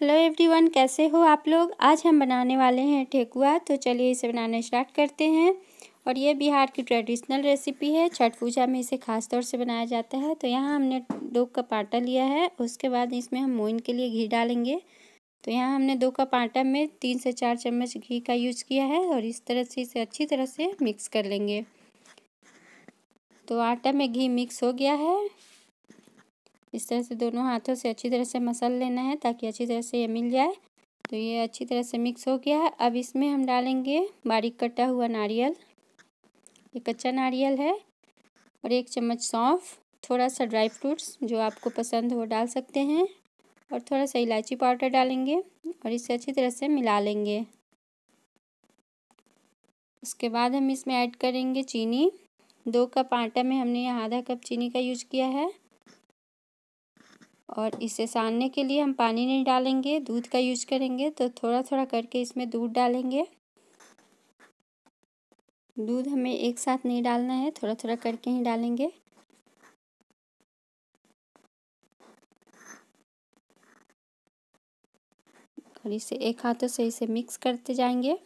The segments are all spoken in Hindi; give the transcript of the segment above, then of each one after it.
हेलो एवरीवन कैसे हो आप लोग आज हम बनाने वाले हैं ठेकुआ तो चलिए इसे बनाना स्टार्ट करते हैं और ये बिहार की ट्रेडिशनल रेसिपी है छठ पूजा में इसे खास तौर से बनाया जाता है तो यहाँ हमने दो कप आटा लिया है उसके बाद इसमें हम मोइन के लिए घी डालेंगे तो यहाँ हमने दो कप आटा में तीन से चार चम्मच घी का यूज़ किया है और इस तरह से इसे अच्छी तरह से मिक्स कर लेंगे तो आटा में घी मिक्स हो गया है इस तरह से दोनों हाथों से अच्छी तरह से मसल लेना है ताकि अच्छी तरह से ये मिल जाए तो ये अच्छी तरह से मिक्स हो गया है अब इसमें हम डालेंगे बारीक कटा हुआ नारियल ये कच्चा नारियल है और एक चम्मच सौंफ थोड़ा सा ड्राई फ्रूट्स जो आपको पसंद हो डाल सकते हैं और थोड़ा सा इलायची पाउडर डालेंगे और इसे अच्छी तरह से मिला लेंगे उसके बाद हम इसमें ऐड करेंगे चीनी दो कप आटा में हमने यहाँ आधा कप चीनी का यूज किया है और इसे सानने के लिए हम पानी नहीं डालेंगे दूध का यूज करेंगे तो थोड़ा थोड़ा करके इसमें दूध डालेंगे दूध हमें एक साथ नहीं डालना है थोड़ा थोड़ा करके ही डालेंगे और इसे एक हाथों से इसे मिक्स करते जाएंगे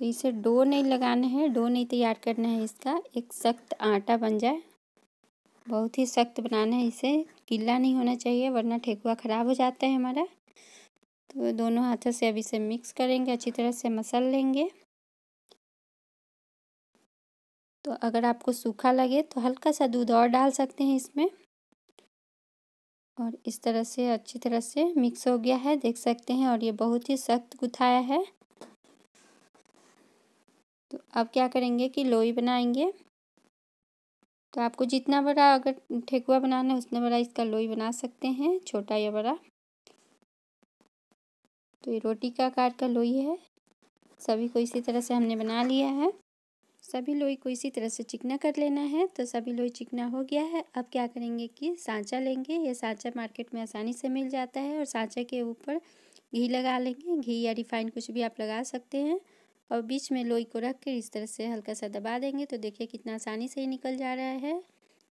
तो इसे डो नहीं लगाना है डो नहीं तैयार करना है इसका एक सख्त आटा बन जाए बहुत ही सख्त बनाना है इसे गीला नहीं होना चाहिए वरना ठेकुआ ख़राब हो जाता है हमारा तो दोनों हाथों से अब इसे मिक्स करेंगे अच्छी तरह से मसल लेंगे तो अगर आपको सूखा लगे तो हल्का सा दूध और डाल सकते हैं इसमें और इस तरह से अच्छी तरह से मिक्स हो गया है देख सकते हैं और ये बहुत ही सख्त गुथाया है तो अब क्या करेंगे कि लोई बनाएंगे तो आपको जितना बड़ा अगर ठेकुआ बनाना है उतना बड़ा इसका लोई बना सकते हैं छोटा या बड़ा तो ये रोटी का आकार का लोई है सभी को इसी तरह से हमने बना लिया है सभी लोई को इसी तरह से चिकना कर लेना है तो सभी लोई चिकना हो गया है अब क्या करेंगे कि सांचा लेंगे ये सांचा मार्केट में आसानी से मिल जाता है और सांचा के ऊपर घी लगा लेंगे घी या रिफाइन कुछ भी आप लगा सकते हैं और बीच में लोई को रख कर इस तरह से हल्का सा दबा देंगे तो देखिए कितना आसानी से ही निकल जा रहा है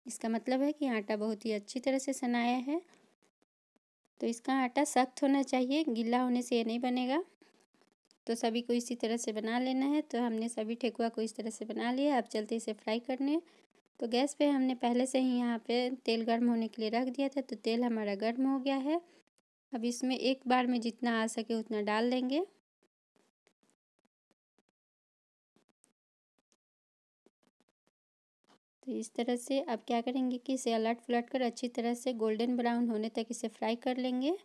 इसका मतलब है कि आटा बहुत ही अच्छी तरह से सनाया है तो इसका आटा सख्त होना चाहिए गीला होने से ये नहीं बनेगा तो सभी को इसी तरह से बना लेना है तो हमने सभी ठेकुआ को इस तरह से बना लिया अब चलते इसे फ्राई करने तो गैस पे हमने पहले से ही यहाँ पे तेल गर्म होने के लिए रख दिया था तो तेल हमारा गर्म हो गया है अब इसमें एक बार में जितना आ सके उतना डाल देंगे तो इस तरह से अब क्या करेंगे कि इसे अलट पलट कर अच्छी तरह से गोल्डन ब्राउन होने तक इसे फ्राई कर लेंगे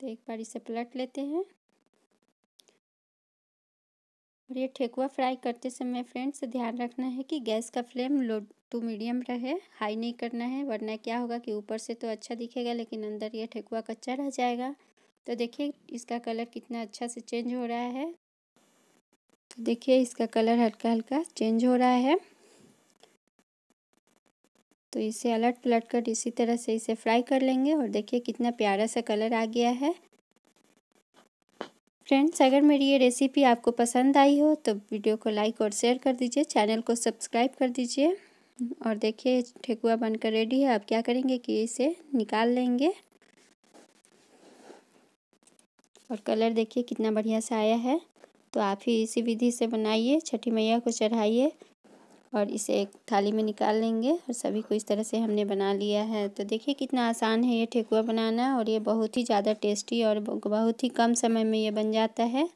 तो एक बार इसे पलट लेते हैं और ये ठेकुआ फ्राई करते समय फ्रेंड्स ध्यान रखना है कि गैस का फ्लेम लो टू मीडियम रहे हाई नहीं करना है वरना क्या होगा कि ऊपर से तो अच्छा दिखेगा लेकिन अंदर ये ठेकुआ कच्चा रह जाएगा तो देखिए इसका कलर कितना अच्छा से चेंज हो रहा है देखिए इसका कलर हल्का हल्का चेंज हो रहा है तो इसे अलट पलट कर इसी तरह से इसे फ्राई कर लेंगे और देखिए कितना प्यारा सा कलर आ गया है फ्रेंड्स अगर मेरी ये रेसिपी आपको पसंद आई हो तो वीडियो को लाइक और शेयर कर दीजिए चैनल को सब्सक्राइब कर दीजिए और देखिए ठेकुआ बनकर रेडी है आप क्या करेंगे कि इसे निकाल लेंगे और कलर देखिए कितना बढ़िया सा आया है तो आप ही इसी विधि से बनाइए छठी मैया को चढ़ाइए और इसे एक थाली में निकाल लेंगे और सभी को इस तरह से हमने बना लिया है तो देखिए कितना आसान है ये ठेकुआ बनाना और ये बहुत ही ज़्यादा टेस्टी और बहुत ही कम समय में ये बन जाता है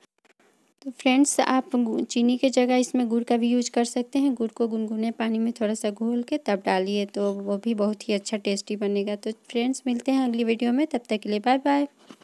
तो फ्रेंड्स आप चीनी के जगह इसमें गुड़ का भी यूज कर सकते हैं गुड़ को गुनगुने पानी में थोड़ा सा घोल के तब डालिए तो वो भी बहुत ही अच्छा टेस्टी बनेगा तो फ्रेंड्स मिलते हैं अगली वीडियो में तब तक के लिए बाय बाय